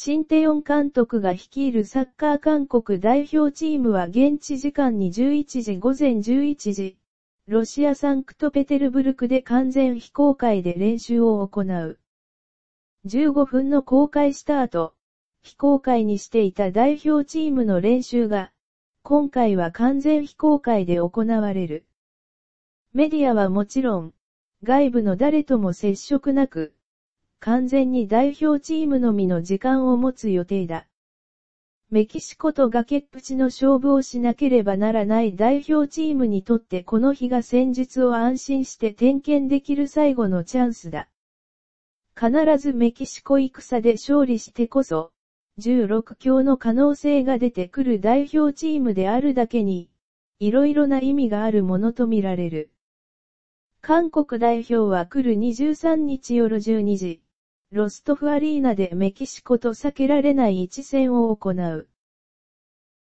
シンテヨン監督が率いるサッカー韓国代表チームは現地時間に11時午前11時、ロシアサンクトペテルブルクで完全非公開で練習を行う。15分の公開した後、非公開にしていた代表チームの練習が、今回は完全非公開で行われる。メディアはもちろん、外部の誰とも接触なく、完全に代表チームのみの時間を持つ予定だ。メキシコと崖っぷちの勝負をしなければならない代表チームにとってこの日が戦術を安心して点検できる最後のチャンスだ。必ずメキシコ戦で勝利してこそ、16強の可能性が出てくる代表チームであるだけに、いろいろな意味があるものとみられる。韓国代表は来る23日夜12時、ロストフアリーナでメキシコと避けられない一戦を行う。